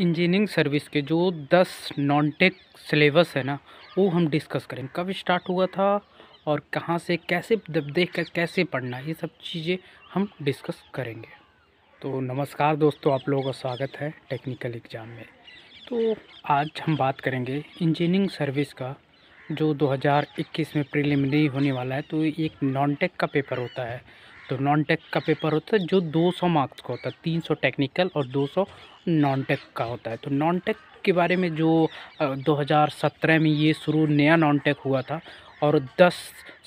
engineering service के जो दस नॉन टेक सिलेबस है ना वो हम डिस्कस करेंगे कब स्टार्ट हुआ था और कहाँ से कैसे देख कर कैसे पढ़ना ये सब चीज़ें हम डिस्कस करेंगे तो नमस्कार दोस्तों आप लोगों का स्वागत है टेक्निकल एग्ज़ाम में तो आज हम बात करेंगे इंजीनियरिंग सर्विस का जो 2021 में प्रीलिमिनरी होने वाला है तो एक नॉन टेक का पेपर होता है तो नॉन टेक का पेपर होता है जो 200 मार्क्स का होता है 300 टेक्निकल और 200 नॉन टेक का होता है तो नॉन टेक के बारे में जो 2017 में ये शुरू नया नॉन टेक हुआ था और 10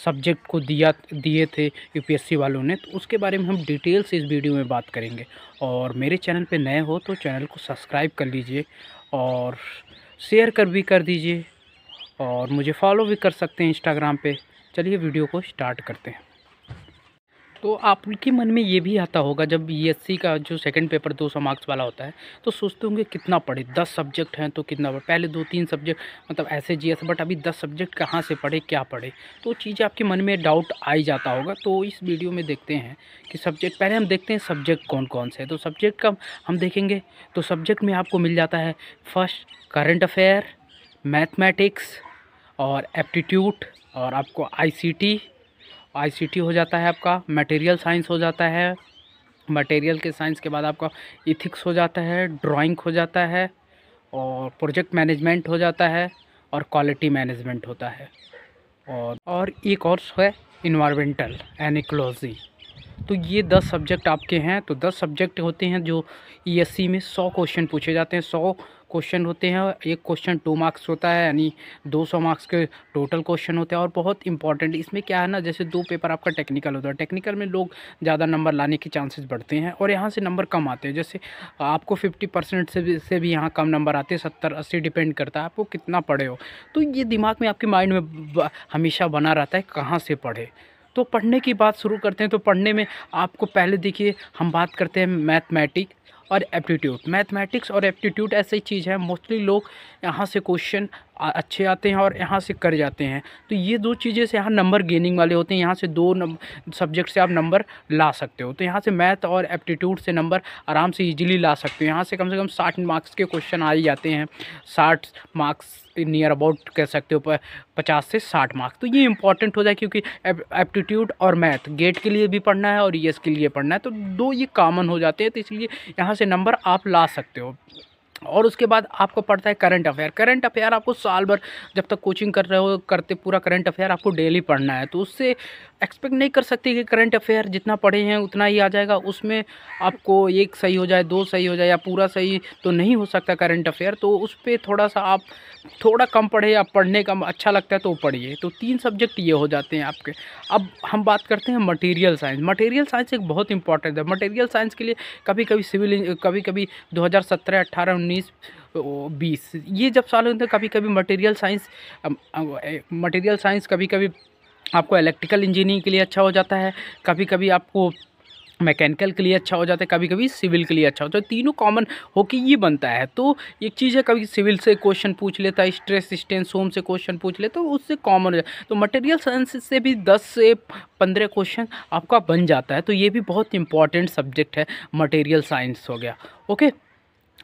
सब्जेक्ट को दिया दिए थे यूपीएससी वालों ने तो उसके बारे में हम डिटेल से इस वीडियो में बात करेंगे और मेरे चैनल पर नए हो तो चैनल को सब्सक्राइब कर लीजिए और शेयर कर भी कर दीजिए और मुझे फॉलो भी कर सकते हैं इंस्टाग्राम पर चलिए वीडियो को स्टार्ट करते हैं तो आपके मन में ये भी आता होगा जब बी का जो सेकंड पेपर दो सौ मार्क्स वाला होता है तो सोचते होंगे कितना पढ़े दस सब्जेक्ट हैं तो कितना पढ़े पहले दो तीन सब्जेक्ट मतलब ऐसे जी बट अभी दस सब्जेक्ट कहाँ से पढ़े क्या पढ़े तो चीज़ आपके मन में डाउट आ ही जाता होगा तो इस वीडियो में देखते हैं कि सब्जेक्ट पहले हम देखते हैं सब्जेक्ट कौन कौन से तो सब्जेक्ट का हम देखेंगे तो सब्जेक्ट में आपको मिल जाता है फर्स्ट करंट अफेयर मैथमेटिक्स और एप्टीट्यूट और आपको आई आईसीटी हो जाता है आपका मटेरियल साइंस हो जाता है मटेरियल के साइंस के बाद आपका इथिक्स हो जाता है ड्राइंग हो जाता है और प्रोजेक्ट मैनेजमेंट हो जाता है और क्वालिटी मैनेजमेंट होता है और और ये कोर्स है इन्वामेंटल एनिक्लोजी तो ये दस सब्जेक्ट आपके हैं तो दस सब्जेक्ट होते हैं जो ई e में सौ क्वेश्चन पूछे जाते हैं सौ क्वेश्चन होते हैं एक क्वेश्चन टू मार्क्स होता है यानी 200 मार्क्स के टोटल क्वेश्चन होते हैं और बहुत इंपॉर्टेंट इसमें क्या है ना जैसे दो पेपर आपका टेक्निकल होता है टेक्निकल में लोग ज़्यादा नंबर लाने के चांसेस बढ़ते हैं और यहाँ से नंबर कम आते हैं जैसे आपको फिफ्टी परसेंट से भी से भी यहाँ कम नंबर आते हैं सत्तर अस्सी डिपेंड करता है आपको कितना पढ़े हो तो ये दिमाग में आपके माइंड में हमेशा बना रहता है कहाँ से पढ़े तो पढ़ने की बात शुरू करते हैं तो पढ़ने में आपको पहले देखिए हम बात करते हैं मैथमेटिक्स और एप्टीट्यूड मैथमेटिक्स और एप्टीट्यूड ऐसी चीज़ है मोस्टली लोग यहाँ से क्वेश्चन अच्छे आते हैं और यहाँ से कर जाते हैं तो ये दो चीज़ें से यहाँ नंबर गेनिंग वाले होते हैं यहाँ से दो सब्जेक्ट से आप नंबर ला सकते हो तो यहाँ से मैथ और एप्टीट्यूड से नंबर आराम से इजीली ला सकते हो यहाँ से कम से कम साठ मार्क्स के क्वेश्चन आ ही जाते हैं साठ मार्क्स नियर अबाउट कह सकते हो पचास से साठ मार्क्स तो ये इंपॉर्टेंट हो जाए क्योंकि एप्टीट्यूड और मैथ गेट के लिए भी पढ़ना है और ई के लिए पढ़ना है तो दो ये कामन हो जाते हैं तो इसलिए यहाँ से नंबर आप ला सकते हो और उसके बाद आपको पड़ता है करंट अफेयर करंट अफेयर आपको साल भर जब तक कोचिंग कर रहे हो करते पूरा करंट अफेयर आपको डेली पढ़ना है तो उससे एक्सपेक्ट नहीं कर सकती कि करंट अफेयर जितना पढ़े हैं उतना ही आ जाएगा उसमें आपको एक सही हो जाए दो सही हो जाए या पूरा सही तो नहीं हो सकता करंट अफेयर तो उस पर थोड़ा सा आप थोड़ा कम पढ़े या पढ़ने का अच्छा लगता है तो पढ़िए तो तीन सब्जेक्ट ये हो जाते हैं आपके अब हम बात करते हैं मटेरियल साइंस मटेरियल साइंस एक बहुत इंपॉर्टेंट है मटेरियल साइंस के लिए कभी कभी सिविल कभी कभी 2017 18 19 बीस ये जब साल होते हैं कभी कभी मटेरियल साइंस मटेरियल साइंस कभी कभी आपको इलेक्ट्रिकल इंजीनियरिंग के लिए अच्छा हो जाता है कभी कभी आपको मैकेनिकल के लिए अच्छा हो जाता है कभी कभी सिविल के लिए अच्छा होता है तीनों कॉमन कि ये बनता है तो एक चीज़ है कभी सिविल से क्वेश्चन पूछ लेता है स्ट्रेस स्टेंस होम से क्वेश्चन पूछ लेता तो उससे कॉमन हो जाता तो मटेरियल साइंस से भी दस से पंद्रह क्वेश्चन आपका बन जाता है तो ये भी बहुत इंपॉर्टेंट सब्जेक्ट है मटेरियल साइंस हो गया ओके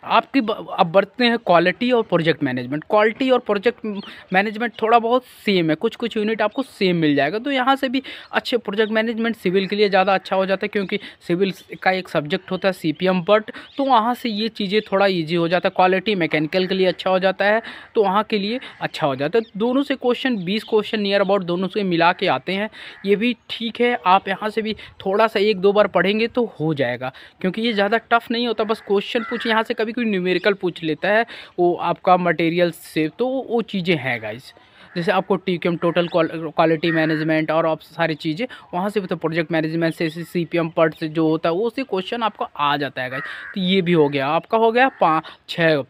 आपकी अब बढ़ते हैं क्वालिटी और प्रोजेक्ट मैनेजमेंट क्वालिटी और प्रोजेक्ट मैनेजमेंट थोड़ा बहुत सेम है कुछ कुछ यूनिट आपको सेम मिल जाएगा तो यहाँ से भी अच्छे प्रोजेक्ट मैनेजमेंट सिविल के लिए ज़्यादा अच्छा हो जाता है क्योंकि सिविल का एक सब्जेक्ट होता है सी पी एम बट तो वहाँ से ये चीज़ें थोड़ा ईजी हो जाता है क्वालिटी मैकेनिकल के लिए अच्छा हो जाता है तो वहाँ के लिए अच्छा हो जाता है दोनों से क्वेश्चन बीस क्वेश्चन नियर अबाउट दोनों से मिला के आते हैं ये भी ठीक है आप यहाँ से भी थोड़ा सा एक दो बार पढ़ेंगे तो हो जाएगा क्योंकि ये ज़्यादा टफ नहीं होता बस क्वेश्चन पूछ यहाँ से कभी भी कोई न्यूमेरिकल पूछ लेता है वो आपका मटेरियल सेव तो वो चीज़ें हैं गाइज़ जैसे आपको T Q M total quality management और आप सारी चीज़ें वहाँ से मतलब प्रोजेक्ट मैनेजमेंट से सी पी एम पर्ट जो होता है वो से क्वेश्चन आपका आ जाता है गाइज तो ये भी हो गया आपका हो गया पाँच छः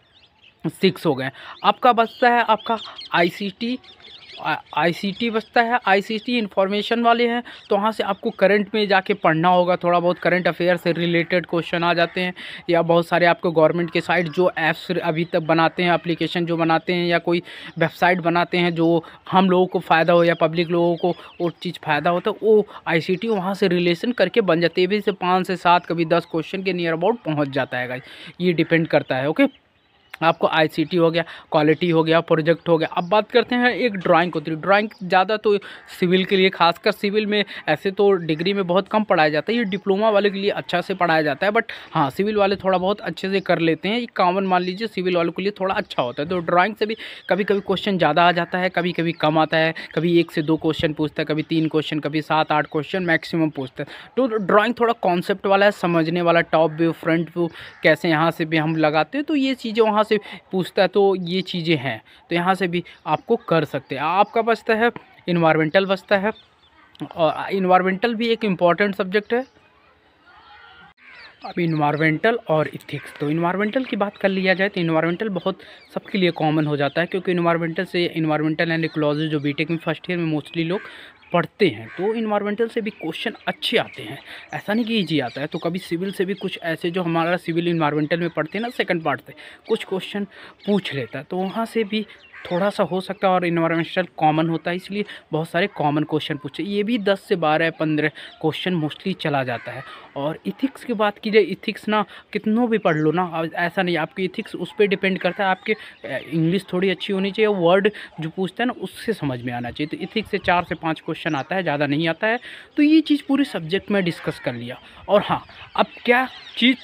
सिक्स हो गए आपका बचता है आपका आई सी टी आईसीटी बचता है आईसीटी इन्फॉर्मेशन वाले हैं तो वहाँ से आपको करंट में जाके पढ़ना होगा थोड़ा बहुत करंट अफेयर से रिलेटेड क्वेश्चन आ जाते हैं या बहुत सारे आपको गवर्नमेंट के साइड जो ऐप्स अभी तक बनाते हैं एप्लीकेशन जो बनाते हैं या कोई वेबसाइट बनाते हैं जो हम लोगों को फ़ायदा हो या पब्लिक लोगों को वो चीज़ फ़ायदा होता तो है वो आई सी वहाँ से रिलेशन करके बन जाती है भी से पाँच से सात कभी दस क्वेश्चन के नियर अबाउट पहुँच जाता है ये डिपेंड करता है ओके आपको आईसीटी हो गया क्वालिटी हो गया प्रोजेक्ट हो गया अब बात करते हैं एक ड्राइंग को ड्राइंग ज़्यादा तो सिविल के लिए खासकर सिविल में ऐसे तो डिग्री में बहुत कम पढ़ाया जाता है ये डिप्लोमा वाले के लिए अच्छा से पढ़ाया जाता है बट हाँ सिविल वाले थोड़ा बहुत अच्छे से कर लेते हैं ये कॉमन मान लीजिए सिविल वालों के लिए थोड़ा अच्छा होता है तो ड्राइंग से भी कभी कभी क्वेश्चन ज़्यादा आ जाता है कभी कभी कम आता है कभी एक से दो क्वेश्चन पूछता है कभी तीन क्वेश्चन कभी सात आठ क्वेश्चन मैक्सिमम पूछता है तो ड्राॅइंग थोड़ा कॉन्सेप्ट वाला है समझने वाला टॉप व्यू फ्रंट व्यू कैसे यहाँ से भी हम लगाते हैं तो ये चीज़ें वहाँ से पूछता है तो ये चीज़ें हैं तो यहाँ से भी आपको कर सकते हैं आपका बचता है इन्वायरमेंटल बचता है और इन्वायरमेंटल भी एक इम्पॉर्टेंट सब्जेक्ट है अब इन्वायरमेंटल और इथिक्स तो इन्वायरमेंटल की बात कर लिया जाए तो इन्वायरमेंटल बहुत सबके लिए कॉमन हो जाता है क्योंकि इन्वायरमेंटल से इन्वायरमेंटल एंड इकोलॉजी जो बीटेक में फर्स्ट ईयर में मोस्टली लोग पढ़ते हैं तो इन्वायरमेंटल से भी क्वेश्चन अच्छे आते हैं ऐसा नहीं कि ईजी आता है तो कभी सिविल से भी कुछ ऐसे जो हमारा सिविल इन्वायरमेंटल में पढ़ते हैं ना सेकंड पार्ट से कुछ क्वेश्चन पूछ लेता है तो वहाँ से भी थोड़ा सा हो सकता है और इन्वायरमेंटल कॉमन होता है इसलिए बहुत सारे कॉमन क्वेश्चन पूछे ये भी दस से बारह पंद्रह क्वेश्चन मोस्टली चला जाता है और इथिक्स की बात की जाए इथिक्स ना कितनों भी पढ़ लो ना ऐसा नहीं आपकी इथिक्स उस पर डिपेंड करता है आपके इंग्लिश थोड़ी अच्छी होनी चाहिए वर्ड जो पूछता है ना उससे समझ में आना चाहिए तो इथिक्स से चार से पाँच क्वेश्चन आता है ज़्यादा नहीं आता है तो ये चीज़ पूरे सब्जेक्ट में डिस्कस कर लिया और हाँ अब क्या चीज़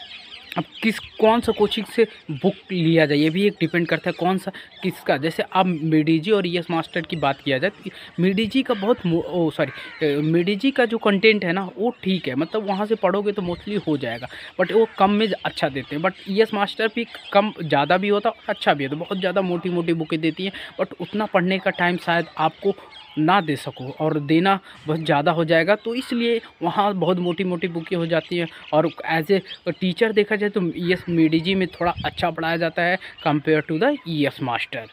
अब किस कौन सा कोचिंग से बुक लिया जाए ये भी एक डिपेंड करता है कौन सा किसका जैसे अब मिडीजी और ई e मास्टर की बात किया जाए मिडीजी का बहुत ओ सॉरी मिडीजी का जो कंटेंट है ना वो ठीक है मतलब वहाँ से पढ़ोगे तो मोस्टली हो जाएगा बट वो कम में अच्छा देते हैं बट ई मास्टर भी कम ज़्यादा भी होता अच्छा भी होता बहुत ज़्यादा मोटी मोटी बुकें देती हैं बट उतना पढ़ने का टाइम शायद आपको ना दे सको और देना बहुत ज़्यादा हो जाएगा तो इसलिए वहाँ बहुत मोटी मोटी बुकें हो जाती हैं और एज ए टीचर देखा जाए तो ई एस मेडिजी में थोड़ा अच्छा पढ़ाया जाता है compare to the E S master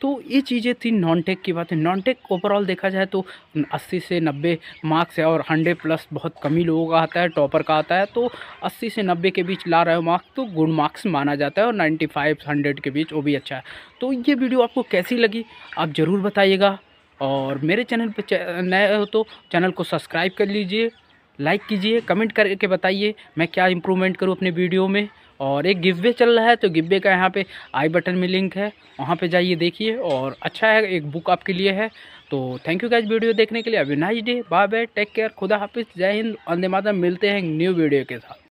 तो ये चीज़ें थी नॉन टेक की बात है नॉन टेक ओवरऑल देखा जाए तो 80 से 90 मार्क्स है और 100 प्लस बहुत कम ही लोगों का आता है टॉपर का आता है तो 80 से 90 के बीच ला रहे हो मार्क्स तो गुड मार्क्स माना जाता है और 95 100 के बीच वो भी अच्छा है तो ये वीडियो आपको कैसी लगी आप ज़रूर बताइएगा और मेरे चैनल पर नए हो तो चैनल को सब्सक्राइब कर लीजिए लाइक कीजिए कमेंट करके बताइए मैं क्या इम्प्रूवमेंट करूँ अपने वीडियो में और एक गिब्बे चल रहा है तो गिब्बे का यहाँ पे आई बटन में लिंक है वहाँ पे जाइए देखिए और अच्छा है एक बुक आपके लिए है तो थैंक यू गाइज वीडियो देखने के लिए अभी nice day bye bye take care खुदा हाफिज़ जय हिंद अंदे माता मिलते हैं न्यू वीडियो के साथ